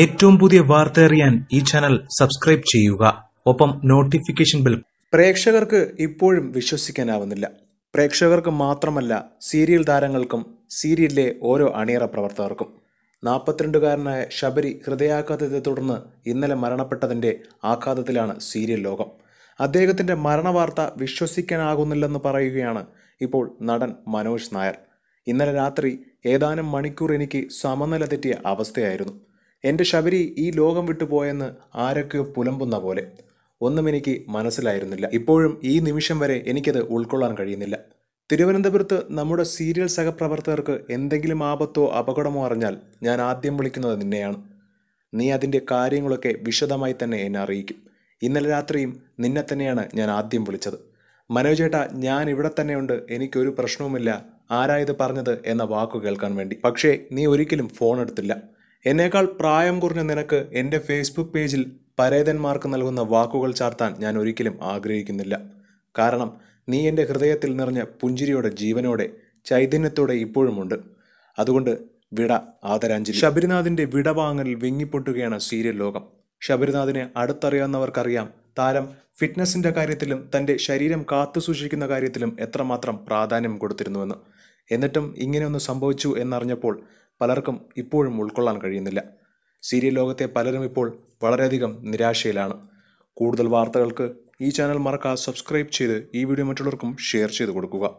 ഏറ്റവും പുതിയ വാർത്ത അറിയാൻ ഈ ചാനൽ സബ്സ്ക്രൈബ് ചെയ്യുക ഒപ്പം നോട്ടിഫിക്കേഷൻ ബെൽ പ്രേക്ഷകർക്ക് ഇപ്പോഴും വിശ്വസിക്കാനാവുന്നില്ല പ്രേക്ഷകർക്ക് മാത്രമല്ല സീരിയൽ താരങ്ങൾക്കും സീരിയലിലെ ഓരോ അണിയറ പ്രവർത്തകർക്കും നാൽപ്പത്തിരണ്ടുകാരനായ ശബരി ഹൃദയാഘാതത്തെ തുടർന്ന് ഇന്നലെ മരണപ്പെട്ടതിൻ്റെ ആഘാതത്തിലാണ് സീരിയൽ ലോകം അദ്ദേഹത്തിൻ്റെ മരണവാർത്ത വിശ്വസിക്കാനാകുന്നില്ലെന്ന് പറയുകയാണ് ഇപ്പോൾ നടൻ മനോജ് നായർ ഇന്നലെ രാത്രി ഏതാനും മണിക്കൂർ എനിക്ക് സമനില തെറ്റിയ അവസ്ഥയായിരുന്നു എൻ്റെ ശബരി ഈ ലോകം വിട്ടുപോയെന്ന് ആരൊക്കെയോ പുലമ്പുന്ന പോലെ ഒന്നും എനിക്ക് മനസ്സിലായിരുന്നില്ല ഇപ്പോഴും ഈ നിമിഷം വരെ എനിക്കത് ഉൾക്കൊള്ളാൻ കഴിയുന്നില്ല തിരുവനന്തപുരത്ത് നമ്മുടെ സീരിയൽ സഹപ്രവർത്തകർക്ക് എന്തെങ്കിലും ആപത്തോ അപകടമോ അറിഞ്ഞാൽ ഞാൻ ആദ്യം വിളിക്കുന്നത് നിന്നെയാണ് നീ അതിൻ്റെ കാര്യങ്ങളൊക്കെ വിശദമായി തന്നെ എന്നെ അറിയിക്കും ഇന്നലെ രാത്രിയും നിന്നെ തന്നെയാണ് ഞാൻ ആദ്യം വിളിച്ചത് മനോജേട്ട ഞാൻ ഇവിടെ തന്നെയുണ്ട് എനിക്കൊരു പ്രശ്നവുമില്ല ആരായത് പറഞ്ഞത് എന്ന വാക്കു കേൾക്കാൻ വേണ്ടി പക്ഷേ നീ ഒരിക്കലും ഫോൺ എടുത്തില്ല എന്നേക്കാൾ പ്രായം കുറഞ്ഞ നിനക്ക് എൻ്റെ ഫേസ്ബുക്ക് പേജിൽ പരേതന്മാർക്ക് നൽകുന്ന വാക്കുകൾ ചാർത്താൻ ഞാൻ ഒരിക്കലും ആഗ്രഹിക്കുന്നില്ല കാരണം നീ എൻ്റെ ഹൃദയത്തിൽ നിറഞ്ഞ പുഞ്ചിരിയോടെ ജീവനോടെ ചൈതന്യത്തോടെ ഇപ്പോഴുമുണ്ട് അതുകൊണ്ട് വിട ആദരാഞ്ജലി ശബരിനാഥിൻ്റെ വിടവാങ്ങലിൽ വിങ്ങിപ്പൊട്ടുകയാണ് സീരിയൽ ലോകം ശബരിനാഥിനെ അടുത്തറിയാവുന്നവർക്കറിയാം താരം ഫിറ്റ്നസിൻ്റെ കാര്യത്തിലും തൻ്റെ ശരീരം കാത്തു സൂക്ഷിക്കുന്ന കാര്യത്തിലും എത്രമാത്രം പ്രാധാന്യം കൊടുത്തിരുന്നുവെന്ന് എന്നിട്ടും ഇങ്ങനെയൊന്ന് സംഭവിച്ചു എന്നറിഞ്ഞപ്പോൾ പലർക്കും ഇപ്പോഴും ഉൾക്കൊള്ളാൻ കഴിയുന്നില്ല സീരിയൽ ലോകത്തെ പലരും ഇപ്പോൾ വളരെയധികം നിരാശയിലാണ് കൂടുതൽ വാർത്തകൾക്ക് ഈ ചാനൽ മറക്കാതെ സബ്സ്ക്രൈബ് ചെയ്ത് ഈ വീഡിയോ മറ്റുള്ളവർക്കും ഷെയർ ചെയ്ത് കൊടുക്കുക